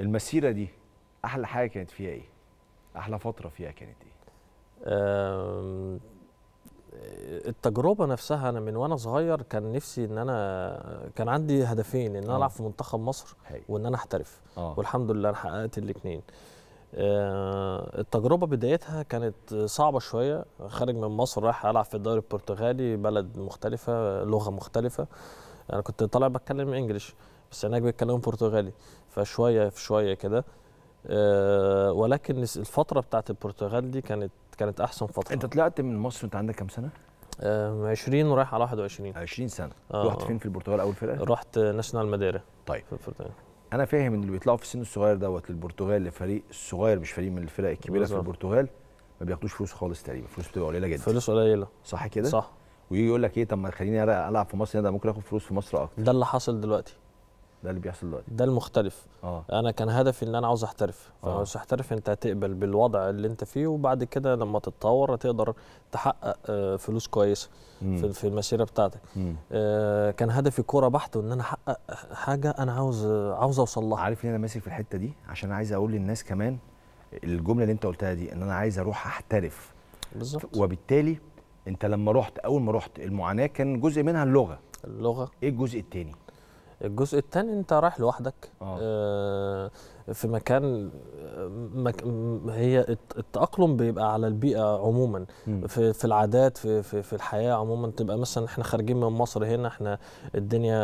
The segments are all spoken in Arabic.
المسيره دي احلى حاجه كانت فيها ايه احلى فتره فيها كانت ايه التجربه نفسها انا من وانا صغير كان نفسي ان انا كان عندي هدفين ان انا آه. العب في منتخب مصر وان انا احترف أوه. والحمد لله انا حققت الاثنين التجربه بدايتها كانت صعبه شويه خارج من مصر رايح العب في الدوري البرتغالي بلد مختلفه لغه مختلفه انا كنت طالع بتكلم انجلش بس هناك بيتكلموا برتغالي فشويه في شويه كده أه ولكن الفتره بتاعت البرتغال دي كانت كانت احسن فتره انت طلعت من مصر وانت عندك كام سنه 20 آه، ورايح على 21 20 سنه آه. رحت فين في البرتغال اول فرقه رحت ناشونال مداري طيب في البرتغال انا فاهم ان اللي بيطلعوا في السن الصغير دوت للبرتغال لفريق صغير مش فريق من الفرق الكبيره بزرق. في البرتغال ما بياخدوش فلوس خالص تقريبا فلوس بتبقى قليله جدا فلوس قليله صح كده صح ويجي يقول لك ايه طب ما خليني العب في مصر ده ممكن اخد فلوس في مصر اكتر ده اللي حصل دلوقتي ده اللي بيحصل دلوقتي ده المختلف اه انا كان هدفي ان انا عاوز احترف آه. فعاوز احترف انت هتقبل بالوضع اللي انت فيه وبعد كده لما تتطور هتقدر تحقق آه، فلوس كويسه في, في المسيره بتاعتك آه، كان هدفي كوره بحت وان انا احقق حاجه انا عاوز عاوز اوصل لها عارف ليه انا ماسك في الحته دي عشان عايز اقول للناس كمان الجمله اللي انت قلتها دي ان انا عايز اروح احترف بالظبط وبالتالي انت لما رحت اول ما رحت المعاناه كان جزء منها اللغه اللغه ايه الجزء الثاني الجزء الثاني انت رايح لوحدك آه. آه، في مكان آه، مك... هي التاقلم بيبقى على البيئه عموما في في العادات في في, في الحياه عموما تبقى مثلا احنا خارجين من مصر هنا احنا الدنيا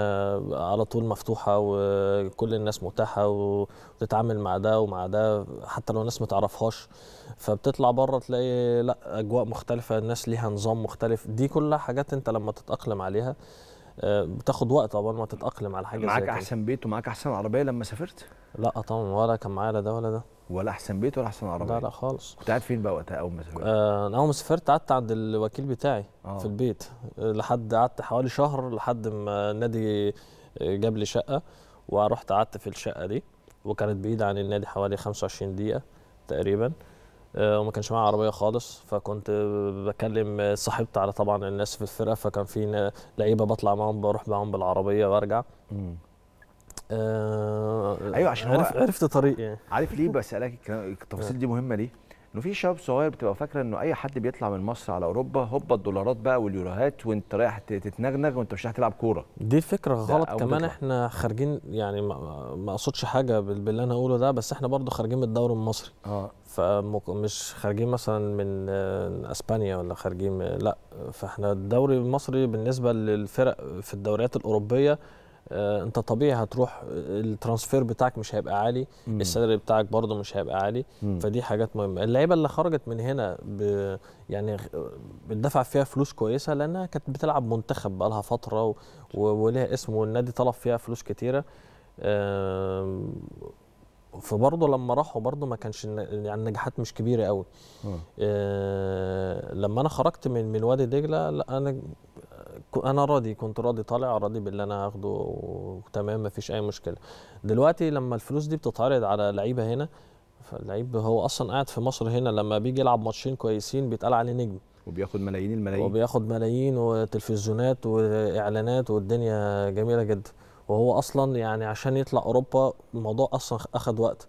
على طول مفتوحه وكل الناس متاحه وتتعامل مع ده ومع ده حتى لو الناس ما تعرفهاش فبتطلع بره تلاقي لا اجواء مختلفه الناس ليها نظام مختلف دي كلها حاجات انت لما تتاقلم عليها بتاخد آه، وقت قبل ما تتاقلم على حاجه معاك زي احسن بيت ومعاك احسن عربيه لما سافرت لا طبعا ولا كان معايا لا ده ولا ده ولا احسن بيت ولا احسن عربيه لا لا خالص كنت قاعد فين بقى وقتها اول ما سافرت آه، اول ما سافرت قعدت عند الوكيل بتاعي آه. في البيت لحد قعدت حوالي شهر لحد ما النادي جاب لي شقه ورحت قعدت في الشقه دي وكانت بعيده عن النادي حوالي 25 دقيقه تقريبا آه، وما كانش معايا عربيه خالص فكنت بكلم صاحبت على طبعا الناس في الفرقه فكان في لعيبه بطلع معاهم بروح معاهم بالعربيه وارجع آه ايوه عشان عرفت طريقي يعني عارف ليه بسالك التفاصيل دي مهمه ليه؟ انه في شباب صغير بتبقى فاكره انه اي حد بيطلع من مصر على اوروبا هوبا الدولارات بقى واليوروهات وانت رايح تتنغنغ وانت مش رايح تلعب كوره دي فكره غلط كمان بطلع. احنا خارجين يعني ما اقصدش حاجه باللي انا اقوله ده بس احنا برضو خارجين من الدوري المصري اه فمش خارجين مثلا من اسبانيا ولا خارجين لا فاحنا الدوري المصري بالنسبه للفرق في الدوريات الاوروبيه آه، انت طبيعي هتروح آه، الترانسفير بتاعك مش هيبقى عالي السالري بتاعك برضه مش هيبقى عالي مم. فدي حاجات مهمه اللعيبه اللي خرجت من هنا ب يعني بتدفع فيها فلوس كويسه لانها كانت بتلعب منتخب بقالها فتره و... و... وليها اسم والنادي طلب فيها فلوس كتيره فبرضه لما راحوا برضه ما كانش يعني النجاحات مش كبيره قوي آه لما انا خرجت من من وادي دجله لا انا انا راضي كنت راضي طالع راضي باللي انا هاخده وتمام مفيش اي مشكله دلوقتي لما الفلوس دي بتتعرض على لعيبه هنا فاللعيب هو اصلا قاعد في مصر هنا لما بيجي يلعب ماتشين كويسين بيتقال عليه نجم وبياخد ملايين الملايين وبياخد ملايين وتلفزيونات واعلانات والدنيا جميله جدا وهو اصلا يعني عشان يطلع اوروبا الموضوع اصلا اخد وقت